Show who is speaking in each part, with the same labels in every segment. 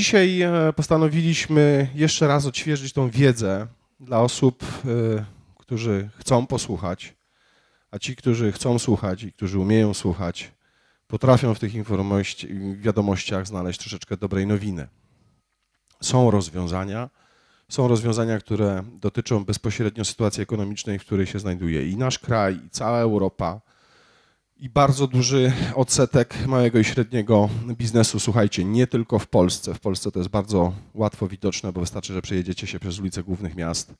Speaker 1: Dzisiaj e, postanowiliśmy jeszcze raz odświeżyć tą wiedzę dla osób, e, którzy chcą posłuchać, a ci, którzy chcą słuchać i którzy umieją słuchać, potrafią w tych wiadomościach znaleźć troszeczkę dobrej nowiny. Są rozwiązania, są rozwiązania, które dotyczą bezpośrednio sytuacji ekonomicznej, w której się znajduje i nasz kraj, i cała Europa i bardzo duży odsetek małego i średniego biznesu, słuchajcie, nie tylko w Polsce. W Polsce to jest bardzo łatwo widoczne, bo wystarczy, że przejedziecie się przez ulice głównych miast.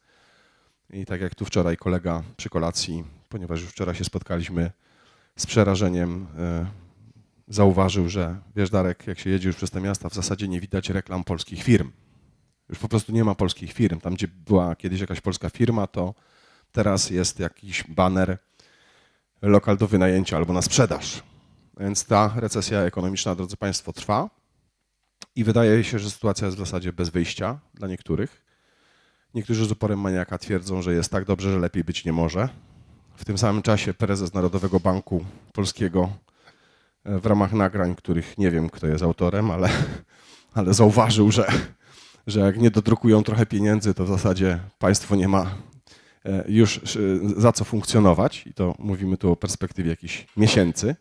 Speaker 1: I tak jak tu wczoraj kolega przy kolacji, ponieważ już wczoraj się spotkaliśmy z przerażeniem, e, zauważył, że wiesz Darek, jak się jedzie już przez te miasta, w zasadzie nie widać reklam polskich firm. Już po prostu nie ma polskich firm. Tam, gdzie była kiedyś jakaś polska firma, to teraz jest jakiś baner – lokal do wynajęcia albo na sprzedaż. Więc ta recesja ekonomiczna, drodzy Państwo, trwa i wydaje się, że sytuacja jest w zasadzie bez wyjścia dla niektórych. Niektórzy z uporem maniaka twierdzą, że jest tak dobrze, że lepiej być nie może. W tym samym czasie prezes Narodowego Banku Polskiego e, w ramach nagrań, których nie wiem, kto jest autorem, ale, ale zauważył, że, że jak nie dodrukują trochę pieniędzy, to w zasadzie państwo nie ma E, już e, za co funkcjonować, i to mówimy tu o perspektywie jakichś miesięcy,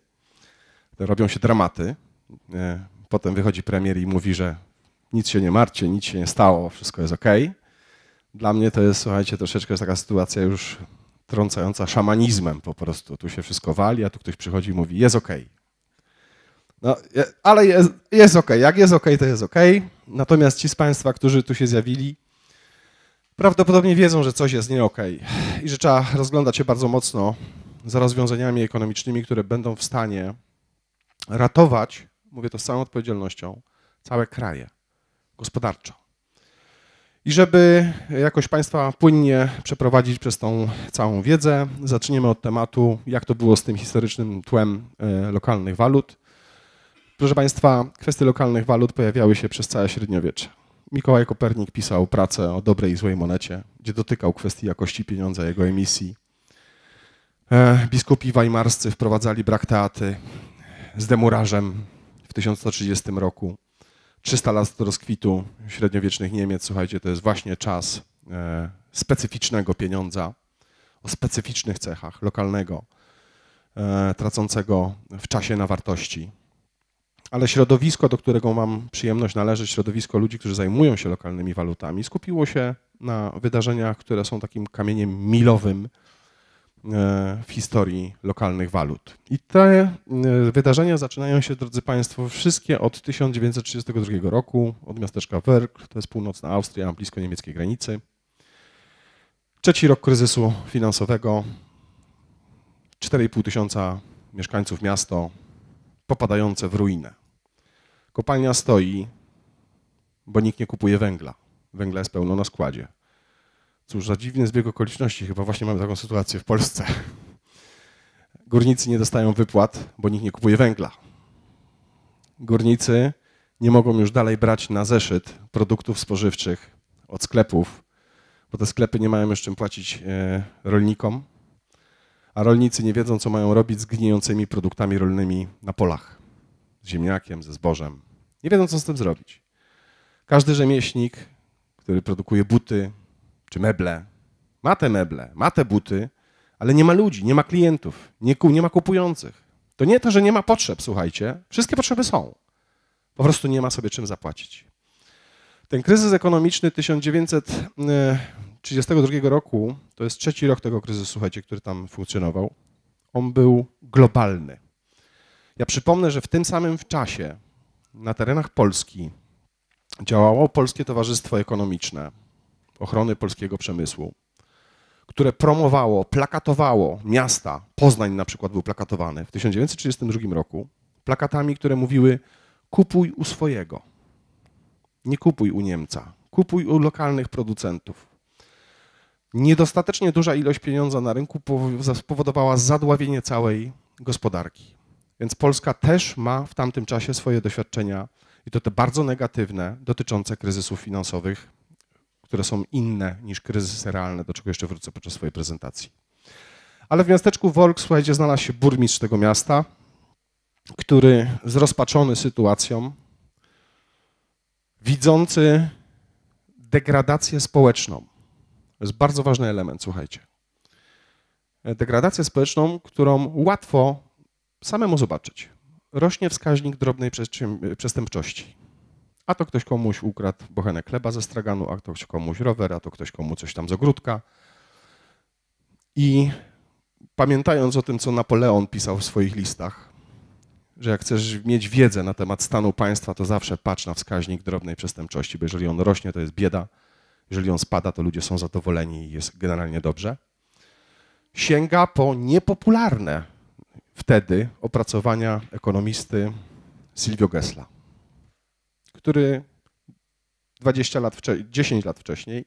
Speaker 1: robią się dramaty. E, potem wychodzi premier i mówi, że nic się nie marcie, nic się nie stało, wszystko jest ok. Dla mnie to jest, słuchajcie, troszeczkę jest taka sytuacja już trącająca szamanizmem po prostu. Tu się wszystko wali, a tu ktoś przychodzi i mówi, jest ok. No, ale jest, jest ok. Jak jest ok, to jest ok. Natomiast ci z Państwa, którzy tu się zjawili, prawdopodobnie wiedzą, że coś jest nie okay i że trzeba rozglądać się bardzo mocno za rozwiązaniami ekonomicznymi, które będą w stanie ratować, mówię to z całą odpowiedzialnością, całe kraje gospodarczo. I żeby jakoś Państwa płynnie przeprowadzić przez tą całą wiedzę, zaczniemy od tematu, jak to było z tym historycznym tłem e, lokalnych walut. Proszę Państwa, kwestie lokalnych walut pojawiały się przez całe średniowiecze. Mikołaj Kopernik pisał pracę o dobrej i złej monecie, gdzie dotykał kwestii jakości pieniądza, jego emisji. E, biskupi weimarscy wprowadzali brak teaty z demurażem w 1130 roku. 300 lat rozkwitu średniowiecznych Niemiec, słuchajcie, to jest właśnie czas e, specyficznego pieniądza o specyficznych cechach, lokalnego, e, tracącego w czasie na wartości ale środowisko, do którego mam przyjemność należeć, środowisko ludzi, którzy zajmują się lokalnymi walutami, skupiło się na wydarzeniach, które są takim kamieniem milowym e, w historii lokalnych walut. I te e, wydarzenia zaczynają się, drodzy Państwo, wszystkie od 1932 roku, od miasteczka Werk, to jest północna Austria, blisko niemieckiej granicy. Trzeci rok kryzysu finansowego, 4,5 tysiąca mieszkańców miasto popadające w ruinę. Kopalnia stoi, bo nikt nie kupuje węgla. Węgla jest pełno na składzie. Cóż, za dziwny zbieg okoliczności, chyba właśnie mamy taką sytuację w Polsce. Górnicy nie dostają wypłat, bo nikt nie kupuje węgla. Górnicy nie mogą już dalej brać na zeszyt produktów spożywczych od sklepów, bo te sklepy nie mają już czym płacić e, rolnikom, a rolnicy nie wiedzą, co mają robić z gnijącymi produktami rolnymi na polach, z ziemniakiem, ze zbożem. Nie wiedzą, co z tym zrobić. Każdy rzemieślnik, który produkuje buty czy meble, ma te meble, ma te buty, ale nie ma ludzi, nie ma klientów, nie, nie ma kupujących. To nie to, że nie ma potrzeb, słuchajcie, wszystkie potrzeby są. Po prostu nie ma sobie czym zapłacić. Ten kryzys ekonomiczny 1932 e, roku, to jest trzeci rok tego kryzysu, słuchajcie, który tam funkcjonował, on był globalny. Ja przypomnę, że w tym samym czasie na terenach Polski działało Polskie Towarzystwo Ekonomiczne Ochrony Polskiego Przemysłu, które promowało, plakatowało miasta. Poznań na przykład był plakatowany w 1932 roku plakatami, które mówiły: kupuj u swojego. Nie kupuj u Niemca, kupuj u lokalnych producentów. Niedostatecznie duża ilość pieniądza na rynku spowodowała zadławienie całej gospodarki. Więc Polska też ma w tamtym czasie swoje doświadczenia, i to te bardzo negatywne, dotyczące kryzysów finansowych, które są inne niż kryzysy realne, do czego jeszcze wrócę podczas swojej prezentacji. Ale w miasteczku Wolk, słuchajcie, znalazł się burmistrz tego miasta, który zrozpaczony sytuacją, widzący degradację społeczną. To jest bardzo ważny element, słuchajcie. Degradację społeczną, którą łatwo samemu zobaczyć. Rośnie wskaźnik drobnej przestępczości. A to ktoś komuś ukradł bochenek chleba ze straganu, a to ktoś komuś rower, a to ktoś komu coś tam z ogródka. I pamiętając o tym, co Napoleon pisał w swoich listach, że jak chcesz mieć wiedzę na temat stanu państwa, to zawsze patrz na wskaźnik drobnej przestępczości, bo jeżeli on rośnie, to jest bieda, jeżeli on spada, to ludzie są zadowoleni i jest generalnie dobrze. Sięga po niepopularne wtedy opracowania ekonomisty Silvio Gesla, który 20 lat wcze- 10 lat wcześniej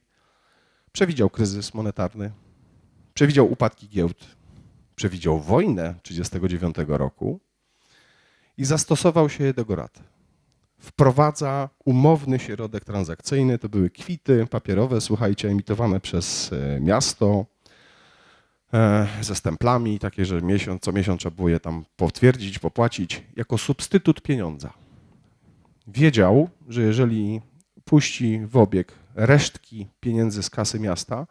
Speaker 1: przewidział kryzys monetarny, przewidział upadki giełd, przewidział wojnę 1939 roku i zastosował się jego rad. Wprowadza umowny środek transakcyjny, to były kwity papierowe, słuchajcie, emitowane przez e, miasto, E, ze stemplami, takie, że miesiąc, co miesiąc trzeba było je tam potwierdzić, popłacić, jako substytut pieniądza. Wiedział, że jeżeli puści w obieg resztki pieniędzy z kasy miasta,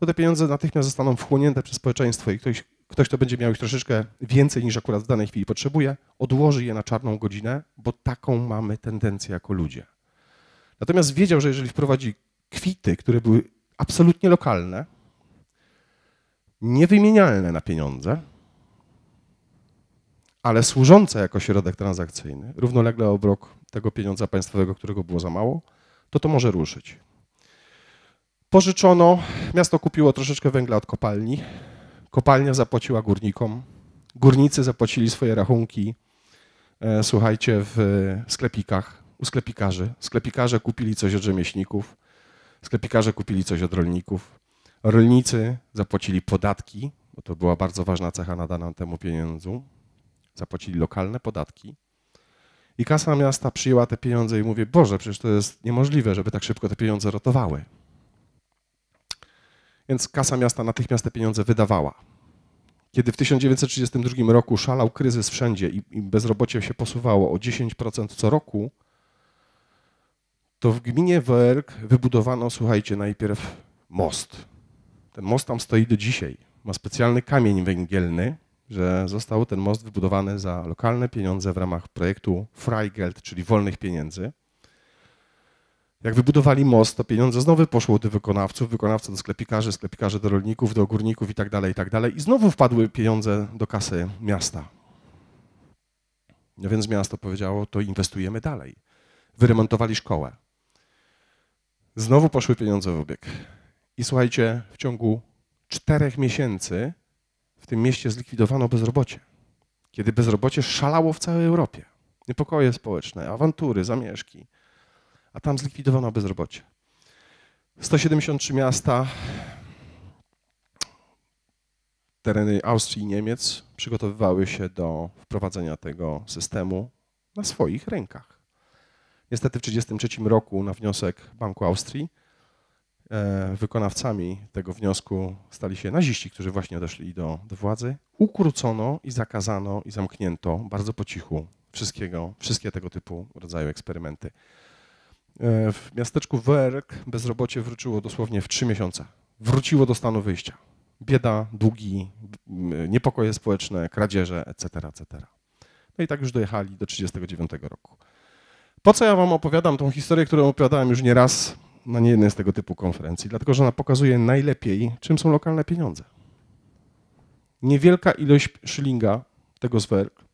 Speaker 1: to te pieniądze natychmiast zostaną wchłonięte przez społeczeństwo i ktoś, ktoś kto będzie miał ich troszeczkę więcej niż akurat w danej chwili potrzebuje, odłoży je na czarną godzinę, bo taką mamy tendencję jako ludzie. Natomiast wiedział, że jeżeli wprowadzi kwity, które były absolutnie lokalne, niewymienialne na pieniądze, ale służące jako środek transakcyjny, równolegle obrok tego pieniądza państwowego, którego było za mało, to to może ruszyć. Pożyczono, miasto kupiło troszeczkę węgla od kopalni, kopalnia zapłaciła górnikom, górnicy zapłacili swoje rachunki, e, słuchajcie, w sklepikach, u sklepikarzy. Sklepikarze kupili coś od rzemieślników, sklepikarze kupili coś od rolników. Rolnicy zapłacili podatki, bo to była bardzo ważna cecha nadana temu pieniądzu. Zapłacili lokalne podatki. I kasa miasta przyjęła te pieniądze i mówi: Boże, przecież to jest niemożliwe, żeby tak szybko te pieniądze rotowały. Więc kasa miasta natychmiast te pieniądze wydawała. Kiedy w 1932 roku szalał kryzys wszędzie i, i bezrobocie się posuwało o 10% co roku, to w gminie Werk wybudowano, słuchajcie, najpierw most ten most tam stoi do dzisiaj. Ma specjalny kamień węgielny, że został ten most wybudowany za lokalne pieniądze w ramach projektu Freigeld, czyli wolnych pieniędzy. Jak wybudowali most, to pieniądze znowu poszło do wykonawców, wykonawcy do sklepikarzy, sklepikarze do rolników, do górników i tak dalej, i tak dalej. I znowu wpadły pieniądze do kasy miasta. No więc miasto powiedziało, to inwestujemy dalej. Wyremontowali szkołę. Znowu poszły pieniądze w obieg. I słuchajcie, w ciągu czterech miesięcy w tym mieście zlikwidowano bezrobocie. Kiedy bezrobocie szalało w całej Europie. Niepokoje społeczne, awantury, zamieszki. A tam zlikwidowano bezrobocie. 173 miasta, tereny Austrii i Niemiec przygotowywały się do wprowadzenia tego systemu na swoich rękach. Niestety w 1933 roku na wniosek Banku Austrii E, wykonawcami tego wniosku stali się naziści, którzy właśnie odeszli do, do władzy. Ukrócono i zakazano i zamknięto bardzo po cichu wszystkiego, wszystkie tego typu rodzaju eksperymenty. E, w miasteczku Werk bezrobocie wróciło dosłownie w trzy miesiące. Wróciło do stanu wyjścia. Bieda, długi, niepokoje społeczne, kradzieże, etc., etc. No i tak już dojechali do 1939 roku. Po co ja wam opowiadam tą historię, którą opowiadałem już nieraz? na niejednej z tego typu konferencji, dlatego że ona pokazuje najlepiej, czym są lokalne pieniądze. Niewielka ilość szylinga tego zwerg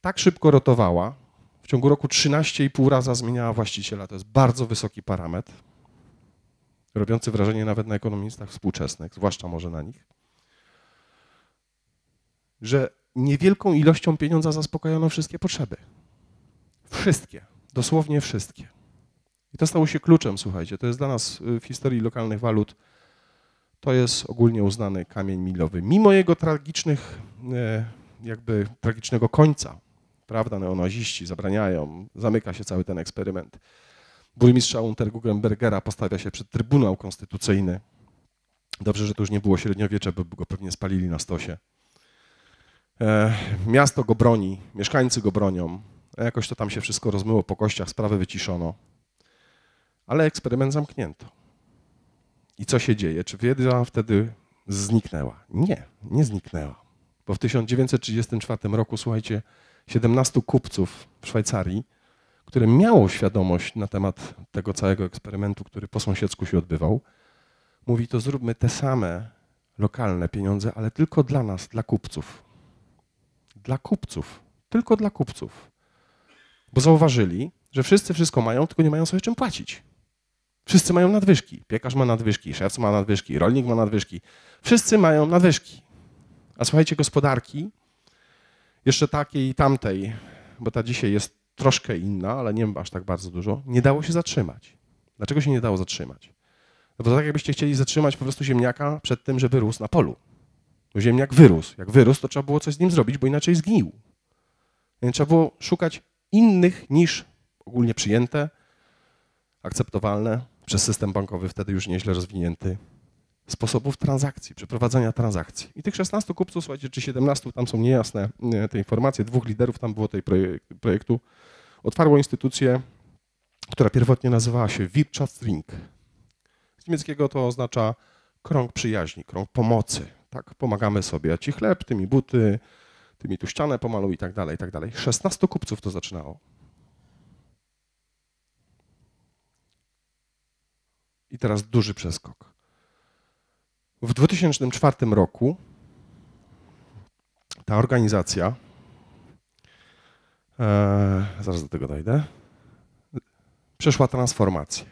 Speaker 1: tak szybko rotowała, w ciągu roku 13,5 raza zmieniała właściciela. To jest bardzo wysoki parametr, robiący wrażenie nawet na ekonomistach współczesnych, zwłaszcza może na nich, że niewielką ilością pieniądza zaspokajano wszystkie potrzeby. Wszystkie, dosłownie wszystkie. I to stało się kluczem, słuchajcie. To jest dla nas y, w historii lokalnych walut, to jest ogólnie uznany kamień milowy. Mimo jego tragicznych, e, jakby tragicznego końca, prawda, neonaziści zabraniają, zamyka się cały ten eksperyment. Burmistrza Untergugenbergera postawia się przed Trybunał Konstytucyjny. Dobrze, że to już nie było średniowiecze, bo go pewnie spalili na stosie. E, miasto go broni, mieszkańcy go bronią. Jakoś to tam się wszystko rozmyło po kościach, sprawę wyciszono. Ale eksperyment zamknięto. I co się dzieje? Czy wiedza wtedy zniknęła? Nie, nie zniknęła. Bo w 1934 roku, słuchajcie, 17 kupców w Szwajcarii, które miało świadomość na temat tego całego eksperymentu, który po sąsiedzku się odbywał, mówi to zróbmy te same lokalne pieniądze, ale tylko dla nas, dla kupców. Dla kupców, tylko dla kupców. Bo zauważyli, że wszyscy wszystko mają, tylko nie mają sobie czym płacić. Wszyscy mają nadwyżki. Piekarz ma nadwyżki, szef ma nadwyżki, rolnik ma nadwyżki. Wszyscy mają nadwyżki. A słuchajcie, gospodarki, jeszcze takiej i tamtej, bo ta dzisiaj jest troszkę inna, ale nie aż tak bardzo dużo, nie dało się zatrzymać. Dlaczego się nie dało zatrzymać? No bo to tak jakbyście chcieli zatrzymać po prostu ziemniaka przed tym, że wyrósł na polu. Bo ziemniak wyrósł. Jak wyrósł, to trzeba było coś z nim zrobić, bo inaczej zgnił. Więc trzeba było szukać innych niż ogólnie przyjęte, akceptowalne przez system bankowy, wtedy już nieźle rozwinięty, sposobów transakcji, przeprowadzania transakcji. I tych 16 kupców, słuchajcie, czy 17, tam są niejasne te informacje, dwóch liderów tam było tej projektu, otwarło instytucję, która pierwotnie nazywała się Wirtschaftsring. Z niemieckiego to oznacza krąg przyjaźni, krąg pomocy. Tak, pomagamy sobie, a ci chleb, tymi buty, tymi tu ścianę pomaluj i tak dalej, i tak dalej. 16 kupców to zaczynało. I teraz duży przeskok. W 2004 roku ta organizacja, e, zaraz do tego dojdę, przeszła transformację.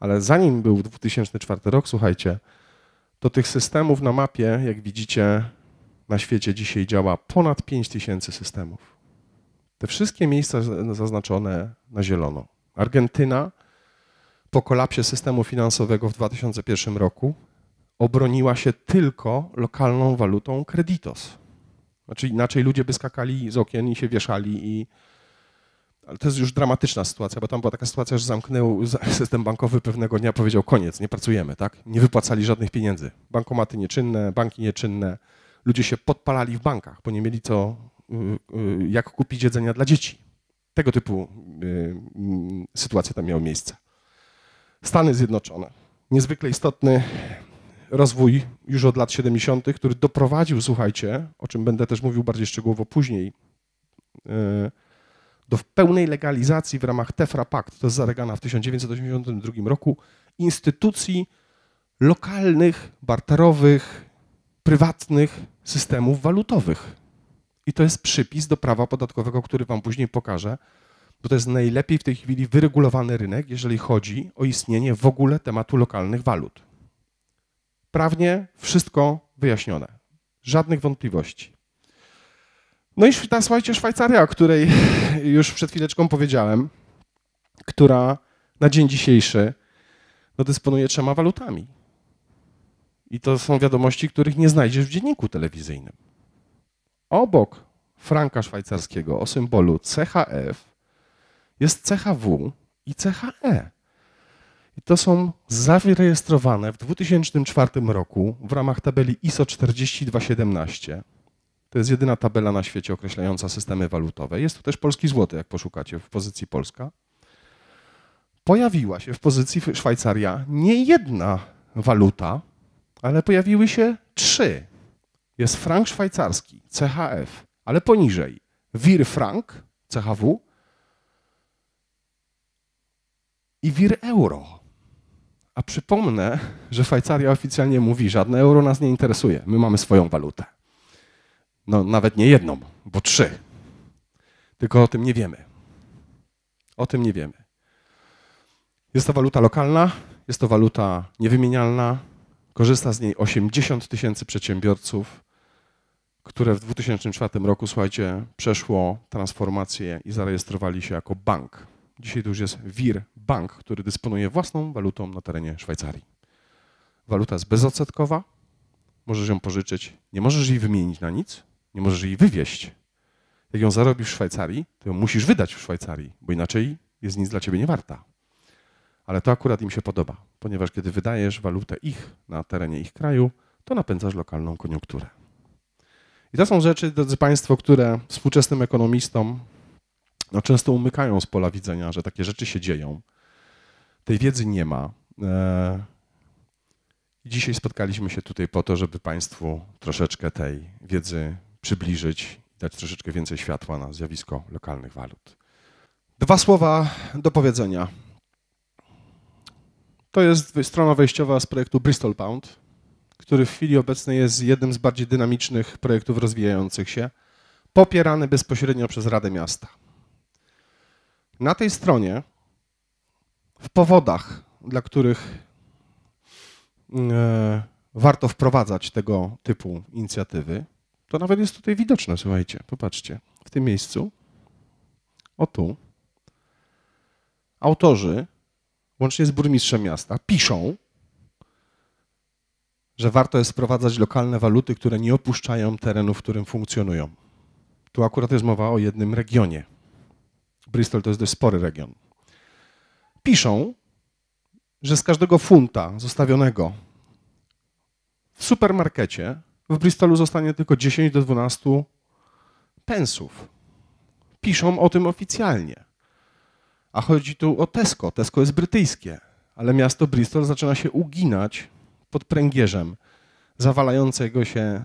Speaker 1: Ale zanim był 2004 rok, słuchajcie, to tych systemów na mapie, jak widzicie, na świecie dzisiaj działa ponad 5000 systemów. Te wszystkie miejsca zaznaczone na zielono. Argentyna po kolapsie systemu finansowego w 2001 roku obroniła się tylko lokalną walutą kreditos. Znaczy inaczej ludzie by skakali z okien i się wieszali i ale to jest już dramatyczna sytuacja, bo tam była taka sytuacja, że zamknął system bankowy pewnego dnia, powiedział koniec, nie pracujemy, tak? Nie wypłacali żadnych pieniędzy. Bankomaty nieczynne, banki nieczynne. Ludzie się podpalali w bankach, bo nie mieli co, y, y, jak kupić jedzenia dla dzieci. Tego typu y, mm, sytuacje tam miały miejsce. Stany Zjednoczone. Niezwykle istotny rozwój już od lat 70., który doprowadził, słuchajcie, o czym będę też mówił bardziej szczegółowo później, e, do pełnej legalizacji w ramach Tefra Pact, to jest zaregana w 1982 roku, instytucji lokalnych, barterowych, prywatnych systemów walutowych. I to jest przypis do prawa podatkowego, który wam później pokażę, bo to jest najlepiej w tej chwili wyregulowany rynek, jeżeli chodzi o istnienie w ogóle tematu lokalnych walut. Prawnie wszystko wyjaśnione, żadnych wątpliwości. No i ta, słuchajcie, Szwajcaria, o której już przed chwileczką powiedziałem, która na dzień dzisiejszy no, dysponuje trzema walutami. I to są wiadomości, których nie znajdziesz w dzienniku telewizyjnym. Obok franka szwajcarskiego o symbolu CHF jest cecha W i cecha E. I to są zarejestrowane w 2004 roku w ramach tabeli ISO 4217. To jest jedyna tabela na świecie określająca systemy walutowe. Jest tu też polski złoty, jak poszukacie, w pozycji Polska. Pojawiła się w pozycji Szwajcaria nie jedna waluta, ale pojawiły się trzy. Jest frank szwajcarski, CHF, ale poniżej. Wir frank, CHW, i wir euro. A przypomnę, że Szwajcaria oficjalnie mówi, żadne euro nas nie interesuje, my mamy swoją walutę. No nawet nie jedną, bo trzy. Tylko o tym nie wiemy. O tym nie wiemy. Jest to waluta lokalna, jest to waluta niewymienialna, korzysta z niej 80 tysięcy przedsiębiorców, które w 2004 roku, słuchajcie, przeszło transformację i zarejestrowali się jako bank. Dzisiaj to już jest WIR, bank, który dysponuje własną walutą na terenie Szwajcarii. Waluta jest bezodsetkowa, możesz ją pożyczyć, nie możesz jej wymienić na nic, nie możesz jej wywieźć. Jak ją zarobisz w Szwajcarii, to ją musisz wydać w Szwajcarii, bo inaczej jest nic dla ciebie nie warta. Ale to akurat im się podoba, ponieważ kiedy wydajesz walutę ich na terenie ich kraju, to napędzasz lokalną koniunkturę. I to są rzeczy, drodzy Państwo, które współczesnym ekonomistom no, często umykają z pola widzenia, że takie rzeczy się dzieją. Tej wiedzy nie ma. E, dzisiaj spotkaliśmy się tutaj po to, żeby Państwu troszeczkę tej wiedzy przybliżyć, dać troszeczkę więcej światła na zjawisko lokalnych walut. Dwa słowa do powiedzenia. To jest strona wejściowa z projektu Bristol Pound, który w chwili obecnej jest jednym z bardziej dynamicznych projektów rozwijających się, popierany bezpośrednio przez Radę Miasta. Na tej stronie, w powodach, dla których mm, e, warto wprowadzać tego typu inicjatywy, to nawet jest tutaj widoczne, słuchajcie, popatrzcie, w tym miejscu, o tu, autorzy, łącznie z burmistrzem miasta, piszą, że warto jest wprowadzać lokalne waluty, które nie opuszczają terenu, w którym funkcjonują. Tu akurat jest mowa o jednym regionie. Bristol to jest dość spory region, piszą, że z każdego funta zostawionego w supermarkecie w Bristolu zostanie tylko 10 do 12 pensów. Piszą o tym oficjalnie. A chodzi tu o Tesco. Tesco jest brytyjskie, ale miasto Bristol zaczyna się uginać pod pręgierzem zawalającego się e,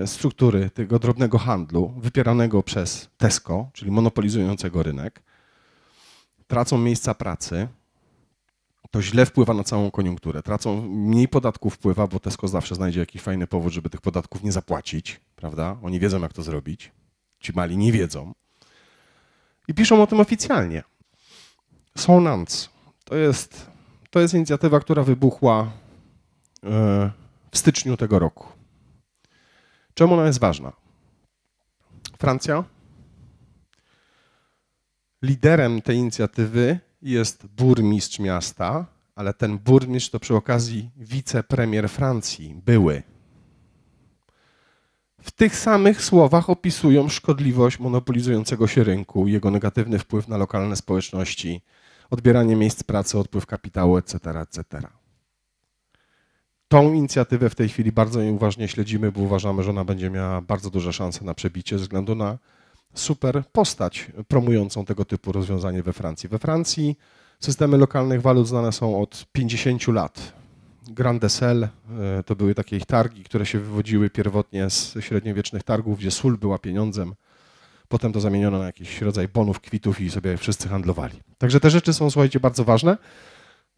Speaker 1: e, struktury tego drobnego handlu wypieranego przez Tesco, czyli monopolizującego rynek, tracą miejsca pracy, to źle wpływa na całą koniunkturę. Tracą mniej podatków wpływa, bo Tesco zawsze znajdzie jakiś fajny powód, żeby tych podatków nie zapłacić, prawda? Oni wiedzą, jak to zrobić. Ci mali nie wiedzą. I piszą o tym oficjalnie. Sonance to jest, to jest inicjatywa, która wybuchła. E, w styczniu tego roku. Czemu ona jest ważna? Francja. Liderem tej inicjatywy jest burmistrz miasta, ale ten burmistrz to przy okazji wicepremier Francji, były. W tych samych słowach opisują szkodliwość monopolizującego się rynku, jego negatywny wpływ na lokalne społeczności, odbieranie miejsc pracy, odpływ kapitału, etc., etc. Tą inicjatywę w tej chwili bardzo uważnie śledzimy, bo uważamy, że ona będzie miała bardzo duże szanse na przebicie ze względu na super postać promującą tego typu rozwiązanie we Francji. We Francji systemy lokalnych walut znane są od 50 lat. Grand Sel e, to były takie ich targi, które się wywodziły pierwotnie z średniowiecznych targów, gdzie sól była pieniądzem. Potem to zamieniono na jakiś rodzaj bonów, kwitów i sobie wszyscy handlowali. Także te rzeczy są, słuchajcie, bardzo ważne.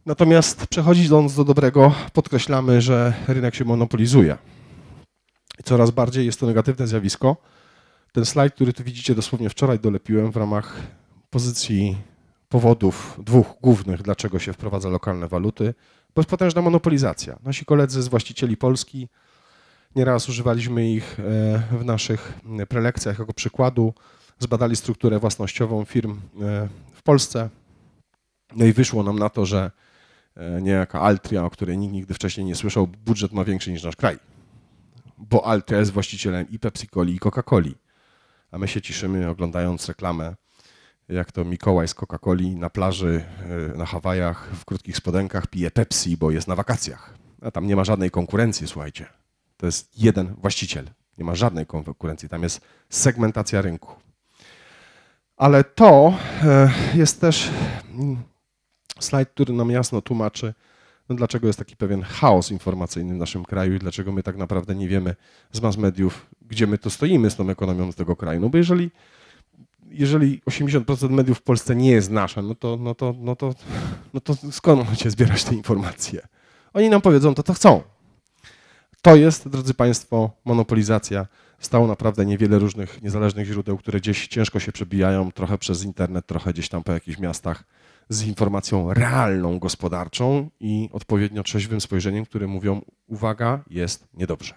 Speaker 1: Natomiast przechodząc do dobrego, podkreślamy, że rynek się monopolizuje. Coraz bardziej jest to negatywne zjawisko. Ten slajd, który tu widzicie, dosłownie wczoraj dolepiłem w ramach pozycji powodów dwóch głównych, dlaczego się wprowadza lokalne waluty. Bo jest potężna monopolizacja. Nasi koledzy z właścicieli Polski, nieraz używaliśmy ich e, w naszych e, prelekcjach jako przykładu, zbadali strukturę własnościową firm e, w Polsce. No i wyszło nam na to, że E, niejaka Altria, o której nikt nigdy wcześniej nie słyszał, budżet ma większy niż nasz kraj. Bo Altria jest właścicielem i Pepsi-Coli, i Coca-Coli. A my się cieszymy oglądając reklamę, jak to Mikołaj z Coca-Coli na plaży e, na Hawajach w krótkich spodenkach pije Pepsi, bo jest na wakacjach. A tam nie ma żadnej konkurencji, słuchajcie. To jest jeden właściciel. Nie ma żadnej konkurencji. Tam jest segmentacja rynku. Ale to e, jest też mm, slajd, który nam jasno tłumaczy, no dlaczego jest taki pewien chaos informacyjny w naszym kraju i dlaczego my tak naprawdę nie wiemy z mass mediów, gdzie my tu stoimy z tą ekonomią z tego kraju. No bo jeżeli, jeżeli 80% mediów w Polsce nie jest nasze, no to, no to, no to, no to skąd macie zbierać te informacje? Oni nam powiedzą to, co chcą. To jest, drodzy Państwo, monopolizacja. Stało naprawdę niewiele różnych niezależnych źródeł, które gdzieś ciężko się przebijają, trochę przez internet, trochę gdzieś tam po jakichś miastach z informacją realną, gospodarczą i odpowiednio trzeźwym spojrzeniem, które mówią: uwaga, jest niedobrze.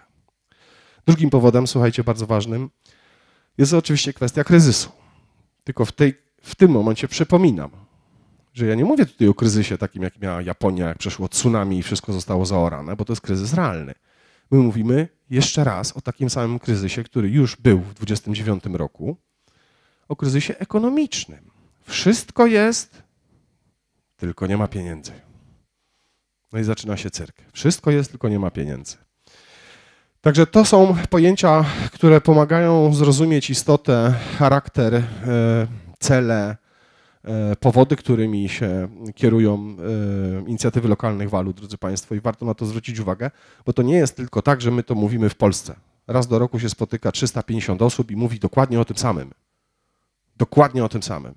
Speaker 1: Drugim powodem, słuchajcie, bardzo ważnym, jest oczywiście kwestia kryzysu. Tylko w, tej, w tym momencie przypominam, że ja nie mówię tutaj o kryzysie takim, jak miała Japonia, jak przeszło tsunami i wszystko zostało zaorane, bo to jest kryzys realny. My mówimy jeszcze raz o takim samym kryzysie, który już był w 29 roku, o kryzysie ekonomicznym. Wszystko jest tylko nie ma pieniędzy. No i zaczyna się cyrk. Wszystko jest, tylko nie ma pieniędzy. Także to są pojęcia, które pomagają zrozumieć istotę, charakter, e, cele, e, powody, którymi się kierują e, inicjatywy lokalnych walut, drodzy Państwo, i warto na to zwrócić uwagę, bo to nie jest tylko tak, że my to mówimy w Polsce. Raz do roku się spotyka 350 osób i mówi dokładnie o tym samym. Dokładnie o tym samym.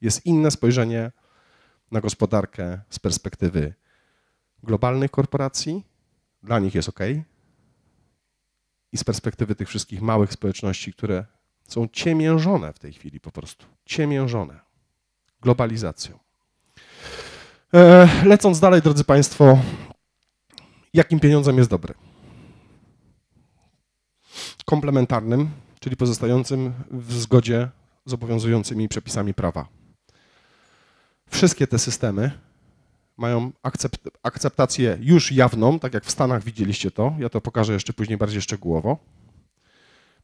Speaker 1: Jest inne spojrzenie na gospodarkę z perspektywy globalnych korporacji, dla nich jest ok, i z perspektywy tych wszystkich małych społeczności, które są ciemiężone w tej chwili po prostu, ciemiężone globalizacją. E, lecąc dalej, drodzy Państwo, jakim pieniądzem jest dobry? Komplementarnym, czyli pozostającym w zgodzie z obowiązującymi przepisami prawa. Wszystkie te systemy mają akcept, akceptację już jawną, tak jak w Stanach widzieliście to. Ja to pokażę jeszcze później bardziej szczegółowo.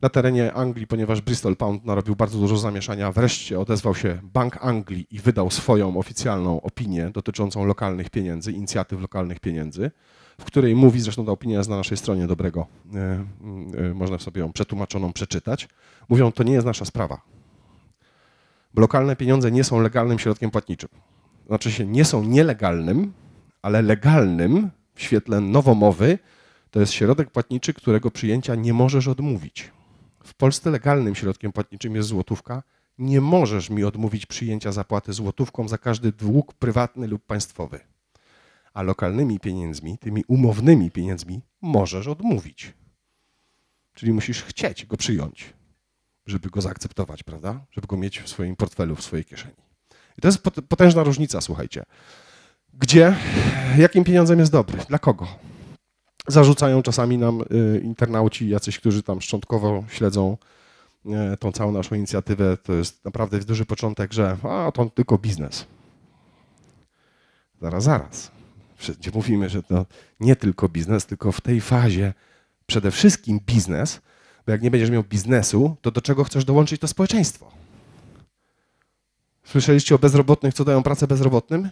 Speaker 1: Na terenie Anglii, ponieważ Bristol Pound narobił bardzo dużo zamieszania, wreszcie odezwał się Bank Anglii i wydał swoją oficjalną opinię dotyczącą lokalnych pieniędzy, inicjatyw lokalnych pieniędzy, w której mówi, zresztą ta opinia jest na naszej stronie dobrego, e, e, można sobie ją przetłumaczoną przeczytać. Mówią, to nie jest nasza sprawa bo lokalne pieniądze nie są legalnym środkiem płatniczym. Znaczy się nie są nielegalnym, ale legalnym w świetle nowomowy to jest środek płatniczy, którego przyjęcia nie możesz odmówić. W Polsce legalnym środkiem płatniczym jest złotówka. Nie możesz mi odmówić przyjęcia zapłaty złotówką za każdy dług prywatny lub państwowy. A lokalnymi pieniędzmi, tymi umownymi pieniędzmi, możesz odmówić. Czyli musisz chcieć go przyjąć żeby go zaakceptować, prawda? Żeby go mieć w swoim portfelu, w swojej kieszeni. I to jest potężna różnica, słuchajcie. Gdzie, jakim pieniądzem jest dobry, dla kogo? Zarzucają czasami nam y, internauci, jacyś, którzy tam szczątkowo śledzą y, tą całą naszą inicjatywę. To jest naprawdę duży początek, że a, to tylko biznes. Zaraz, zaraz. Wszędzie mówimy, że to nie tylko biznes, tylko w tej fazie przede wszystkim biznes – bo jak nie będziesz miał biznesu, to do czego chcesz dołączyć to społeczeństwo? Słyszeliście o bezrobotnych, co dają pracę bezrobotnym?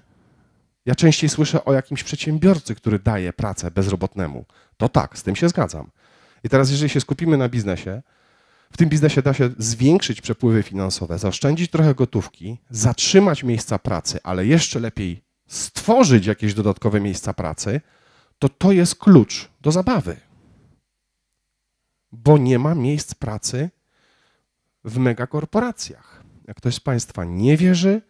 Speaker 1: Ja częściej słyszę o jakimś przedsiębiorcy, który daje pracę bezrobotnemu. To tak, z tym się zgadzam. I teraz, jeżeli się skupimy na biznesie, w tym biznesie da się zwiększyć przepływy finansowe, zaoszczędzić trochę gotówki, zatrzymać miejsca pracy, ale jeszcze lepiej stworzyć jakieś dodatkowe miejsca pracy, to to jest klucz do zabawy bo nie ma miejsc pracy w megakorporacjach. Jak ktoś z Państwa nie wierzy,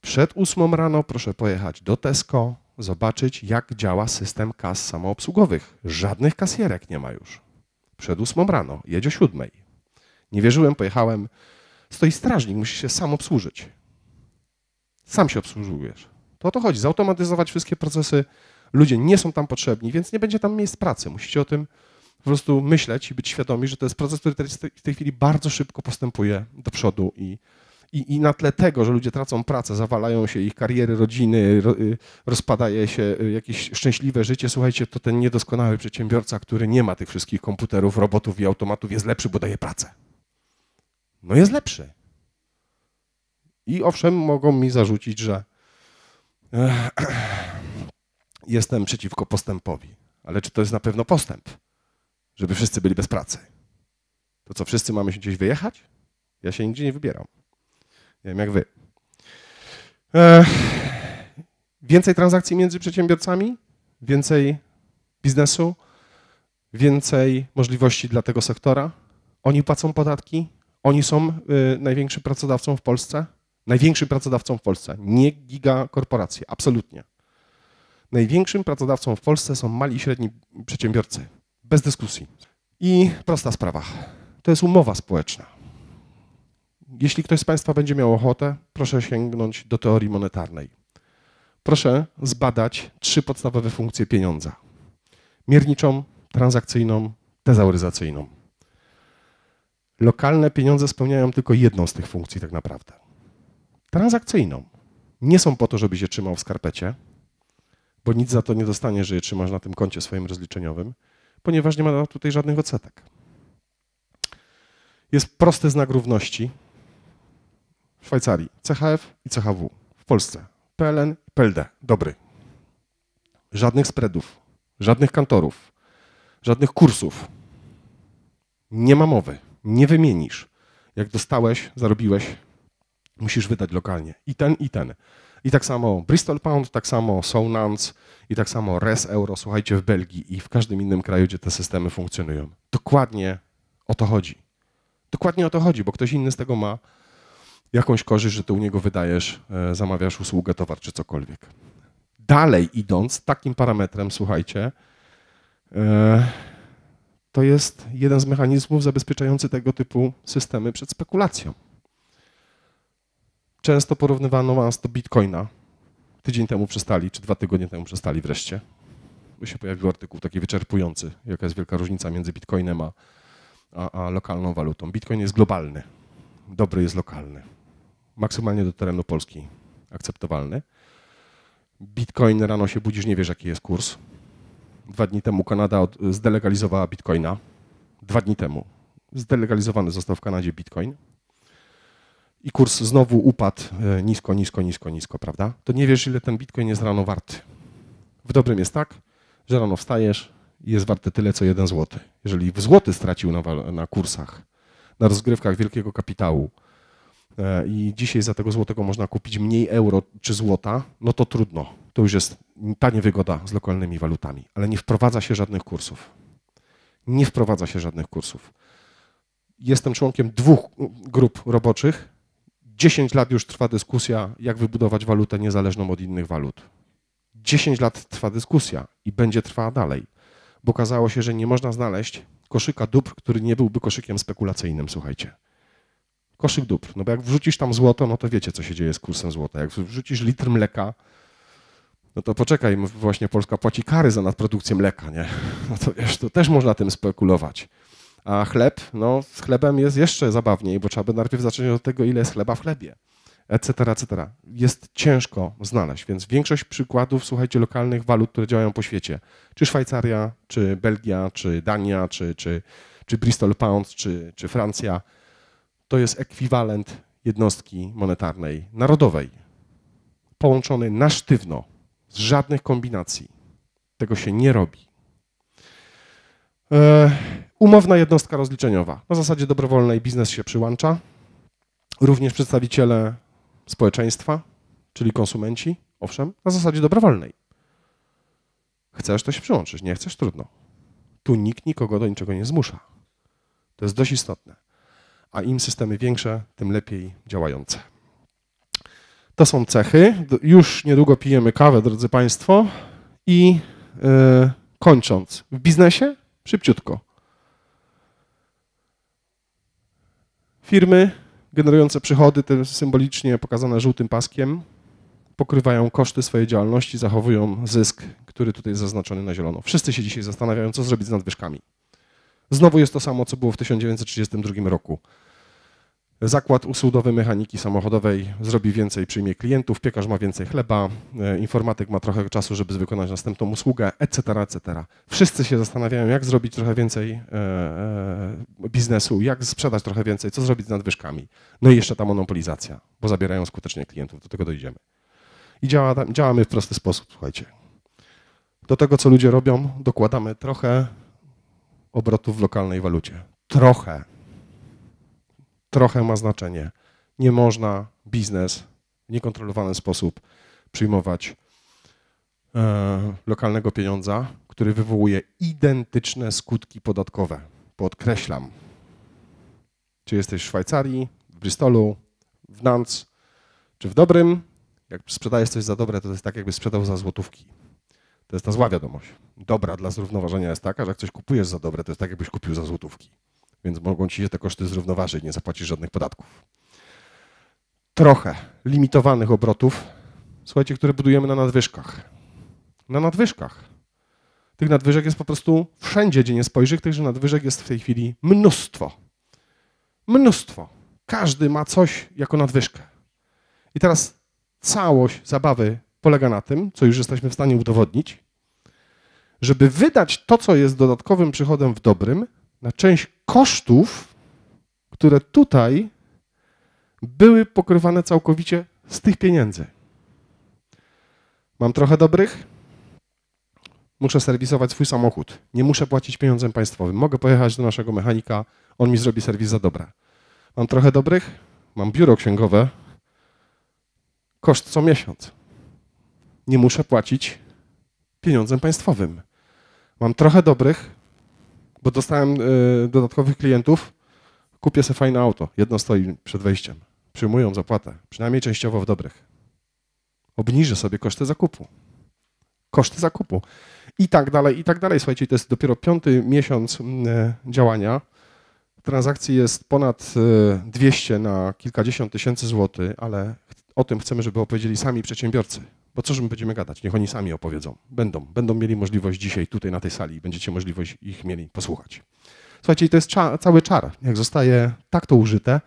Speaker 1: przed ósmą rano proszę pojechać do Tesco, zobaczyć jak działa system kas samoobsługowych. Żadnych kasjerek nie ma już. Przed ósmą rano, jedzie o siódmej. Nie wierzyłem, pojechałem. Stoi strażnik, musi się sam obsłużyć. Sam się obsłużujesz. To o to chodzi, zautomatyzować wszystkie procesy. Ludzie nie są tam potrzebni, więc nie będzie tam miejsc pracy. Musicie o tym po prostu myśleć i być świadomi, że to jest proces, który w tej chwili bardzo szybko postępuje do przodu i, i, i na tle tego, że ludzie tracą pracę, zawalają się ich kariery, rodziny, y, rozpadaje się y, jakieś szczęśliwe życie, słuchajcie, to ten niedoskonały przedsiębiorca, który nie ma tych wszystkich komputerów, robotów i automatów jest lepszy, bo daje pracę. No jest lepszy. I owszem, mogą mi zarzucić, że e, jestem przeciwko postępowi. Ale czy to jest na pewno postęp? żeby wszyscy byli bez pracy. To co, wszyscy mamy się gdzieś wyjechać? Ja się nigdzie nie wybieram. Nie wiem, jak wy. Ech. Więcej transakcji między przedsiębiorcami, więcej biznesu, więcej możliwości dla tego sektora. Oni płacą podatki, oni są y, największym pracodawcą w Polsce. Największym pracodawcą w Polsce, nie gigakorporacje, absolutnie. Największym pracodawcą w Polsce są mali i średni przedsiębiorcy. Bez dyskusji. I prosta sprawa. To jest umowa społeczna. Jeśli ktoś z Państwa będzie miał ochotę, proszę sięgnąć do teorii monetarnej. Proszę zbadać trzy podstawowe funkcje pieniądza: mierniczą, transakcyjną, tezauryzacyjną. Lokalne pieniądze spełniają tylko jedną z tych funkcji, tak naprawdę transakcyjną. Nie są po to, żeby się trzymał w skarpecie, bo nic za to nie dostanie, że je trzymasz na tym koncie swoim rozliczeniowym ponieważ nie ma tutaj żadnych odsetek. Jest prosty znak równości w Szwajcarii. CHF i CHW. W Polsce PLN i PLD. Dobry. Żadnych spreadów, żadnych kantorów, żadnych kursów. Nie ma mowy, nie wymienisz. Jak dostałeś, zarobiłeś, musisz wydać lokalnie. I ten, i ten. I tak samo Bristol Pound, tak samo Sonans i tak samo Res Euro, słuchajcie, w Belgii i w każdym innym kraju, gdzie te systemy funkcjonują. Dokładnie o to chodzi. Dokładnie o to chodzi, bo ktoś inny z tego ma jakąś korzyść, że ty u niego wydajesz, e, zamawiasz usługę, towar czy cokolwiek. Dalej idąc, takim parametrem, słuchajcie, e, to jest jeden z mechanizmów zabezpieczający tego typu systemy przed spekulacją. Często porównywano nas do bitcoina. Tydzień temu przestali, czy dwa tygodnie temu przestali wreszcie. Bo się pojawił artykuł taki wyczerpujący, jaka jest wielka różnica między bitcoinem a, a, a lokalną walutą. Bitcoin jest globalny, dobry jest lokalny, maksymalnie do terenu Polski akceptowalny. Bitcoin rano się budzisz, nie wiesz jaki jest kurs. Dwa dni temu Kanada od, zdelegalizowała bitcoina. Dwa dni temu zdelegalizowany został w Kanadzie bitcoin i kurs znowu upadł e, nisko, nisko, nisko, nisko, prawda? To nie wiesz, ile ten bitcoin jest rano warty. W dobrym jest tak, że rano wstajesz i jest warte tyle, co jeden złoty. Jeżeli w złoty stracił na, na kursach, na rozgrywkach wielkiego kapitału e, i dzisiaj za tego złotego można kupić mniej euro czy złota, no to trudno. To już jest ta niewygoda z lokalnymi walutami, ale nie wprowadza się żadnych kursów. Nie wprowadza się żadnych kursów. Jestem członkiem dwóch grup roboczych 10 lat już trwa dyskusja, jak wybudować walutę niezależną od innych walut. 10 lat trwa dyskusja i będzie trwała dalej, bo okazało się, że nie można znaleźć koszyka dóbr, który nie byłby koszykiem spekulacyjnym, słuchajcie. Koszyk dóbr, no bo jak wrzucisz tam złoto, no to wiecie, co się dzieje z kursem złota. Jak wrzucisz litr mleka, no to poczekaj, właśnie Polska płaci kary za nadprodukcję mleka, nie? No to wiesz, to też można tym spekulować. A chleb, no z chlebem jest jeszcze zabawniej, bo trzeba by najpierw zacząć od tego, ile jest chleba w chlebie, etc., etc. Jest ciężko znaleźć, więc większość przykładów, słuchajcie, lokalnych walut, które działają po świecie, czy Szwajcaria, czy Belgia, czy Dania, czy, czy, czy Bristol Pound, czy, czy Francja, to jest ekwiwalent jednostki monetarnej narodowej, połączony na sztywno, z żadnych kombinacji. Tego się nie robi. E, umowna jednostka rozliczeniowa. Na zasadzie dobrowolnej biznes się przyłącza, również przedstawiciele społeczeństwa, czyli konsumenci, owszem, na zasadzie dobrowolnej. Chcesz, to się przyłączysz, nie chcesz, trudno. Tu nikt nikogo do niczego nie zmusza. To jest dość istotne. A im systemy większe, tym lepiej działające. To są cechy. Już niedługo pijemy kawę, drodzy Państwo. I yy, kończąc, w biznesie szybciutko. Firmy generujące przychody, te symbolicznie pokazane żółtym paskiem, pokrywają koszty swojej działalności, zachowują zysk, który tutaj jest zaznaczony na zielono. Wszyscy się dzisiaj zastanawiają, co zrobić z nadwyżkami. Znowu jest to samo, co było w 1932 roku. Zakład usługowy mechaniki samochodowej zrobi więcej, przyjmie klientów, piekarz ma więcej chleba, e, informatyk ma trochę czasu, żeby wykonać następną usługę, etc., etc. Wszyscy się zastanawiają, jak zrobić trochę więcej e, e, biznesu, jak sprzedać trochę więcej, co zrobić z nadwyżkami. No i jeszcze ta monopolizacja, bo zabierają skutecznie klientów, do tego dojdziemy. I działa, działamy w prosty sposób, słuchajcie. Do tego, co ludzie robią, dokładamy trochę obrotów w lokalnej walucie. Trochę trochę ma znaczenie. Nie można biznes w niekontrolowany sposób przyjmować e, lokalnego pieniądza, który wywołuje identyczne skutki podatkowe. Podkreślam. Czy jesteś w Szwajcarii, w Bristolu, w Nantes, czy w dobrym, jak sprzedajesz coś za dobre, to jest tak, jakby sprzedał za złotówki. To jest ta zła wiadomość. Dobra dla zrównoważenia jest taka, że jak coś kupujesz za dobre, to jest tak, jakbyś kupił za złotówki więc mogą ci się te koszty zrównoważyć, nie zapłacisz żadnych podatków. Trochę limitowanych obrotów, słuchajcie, które budujemy na nadwyżkach. Na nadwyżkach. Tych nadwyżek jest po prostu wszędzie, gdzie nie spojrzysz, także nadwyżek jest w tej chwili mnóstwo. Mnóstwo. Każdy ma coś jako nadwyżkę. I teraz całość zabawy polega na tym, co już jesteśmy w stanie udowodnić, żeby wydać to, co jest dodatkowym przychodem w dobrym, na część kosztów, które tutaj były pokrywane całkowicie z tych pieniędzy. Mam trochę dobrych, muszę serwisować swój samochód. Nie muszę płacić pieniądzem państwowym. Mogę pojechać do naszego mechanika, on mi zrobi serwis za dobre. Mam trochę dobrych, mam biuro księgowe, koszt co miesiąc. Nie muszę płacić pieniądzem państwowym. Mam trochę dobrych, bo dostałem e, dodatkowych klientów, kupię sobie fajne auto, jedno stoi przed wejściem, przyjmują zapłatę, przynajmniej częściowo w dobrych. Obniżę sobie koszty zakupu. Koszty zakupu. I tak dalej, i tak dalej. Słuchajcie, to jest dopiero piąty miesiąc e, działania. Transakcji jest ponad 200 e, na kilkadziesiąt tysięcy złotych, ale o tym chcemy, żeby opowiedzieli sami przedsiębiorcy. Bo cóż my będziemy gadać? Niech oni sami opowiedzą. Będą, będą mieli możliwość dzisiaj tutaj na tej sali i będziecie możliwość ich mieli posłuchać. Słuchajcie, to jest cza cały czar. Jak zostaje tak to użyte,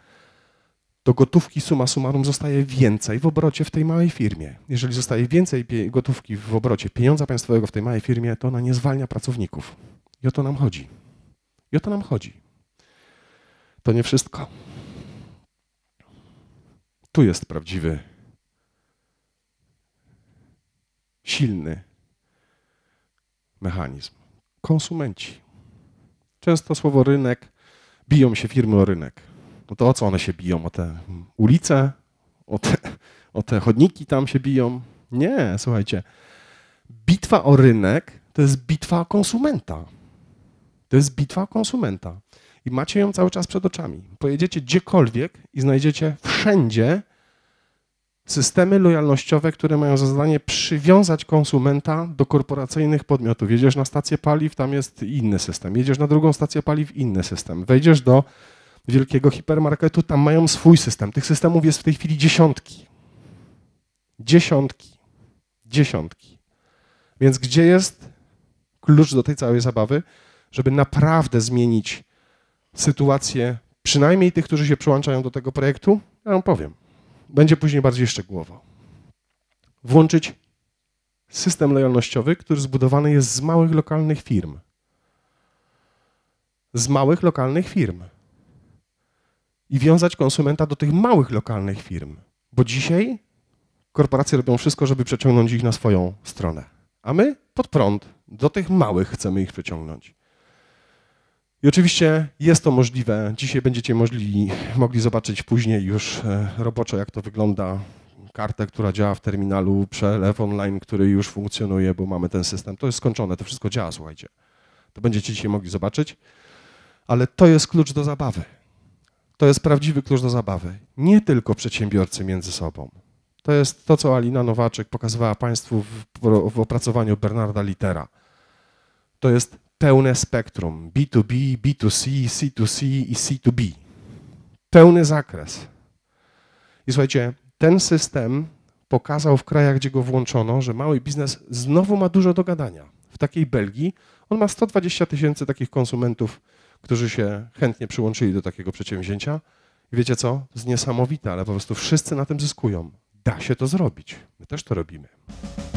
Speaker 1: to gotówki suma summarum zostaje więcej w obrocie w tej małej firmie. Jeżeli zostaje więcej gotówki w obrocie pieniądza państwowego w tej małej firmie, to ona nie zwalnia pracowników. I o to nam chodzi. I o to nam chodzi. To nie wszystko. Tu jest prawdziwy silny mechanizm. Konsumenci. Często słowo rynek, biją się firmy o rynek. No to o co one się biją? O te ulice? O te, o te chodniki tam się biją? Nie, słuchajcie. Bitwa o rynek to jest bitwa o konsumenta. To jest bitwa o konsumenta. I macie ją cały czas przed oczami. Pojedziecie gdziekolwiek i znajdziecie wszędzie systemy lojalnościowe, które mają za zadanie przywiązać konsumenta do korporacyjnych podmiotów. Jedziesz na stację paliw, tam jest inny system. Jedziesz na drugą stację paliw, inny system. Wejdziesz do wielkiego hipermarketu, tam mają swój system. Tych systemów jest w tej chwili dziesiątki. Dziesiątki. Dziesiątki. Więc gdzie jest klucz do tej całej zabawy, żeby naprawdę zmienić sytuację przynajmniej tych, którzy się przyłączają do tego projektu? Ja wam powiem. Będzie później bardziej szczegółowo. Włączyć system lojalnościowy, który zbudowany jest z małych lokalnych firm. Z małych lokalnych firm. I wiązać konsumenta do tych małych lokalnych firm. Bo dzisiaj korporacje robią wszystko, żeby przeciągnąć ich na swoją stronę. A my pod prąd do tych małych chcemy ich przeciągnąć. I oczywiście jest to możliwe. Dzisiaj będziecie mogli, mogli zobaczyć później już e, roboczo, jak to wygląda. Kartę, która działa w terminalu, przelew online, który już funkcjonuje, bo mamy ten system. To jest skończone, to wszystko działa, słuchajcie. To będziecie dzisiaj mogli zobaczyć. Ale to jest klucz do zabawy. To jest prawdziwy klucz do zabawy. Nie tylko przedsiębiorcy między sobą. To jest to, co Alina Nowaczek pokazywała Państwu w, w opracowaniu Bernarda Litera. To jest pełne spektrum B2B, B2C, C2C i C2B. Pełny zakres. I słuchajcie, ten system pokazał w krajach, gdzie go włączono, że mały biznes znowu ma dużo do gadania. W takiej Belgii on ma 120 tysięcy takich konsumentów, którzy się chętnie przyłączyli do takiego przedsięwzięcia. I wiecie co? To jest niesamowite, ale po prostu wszyscy na tym zyskują. Da się to zrobić. My też to robimy.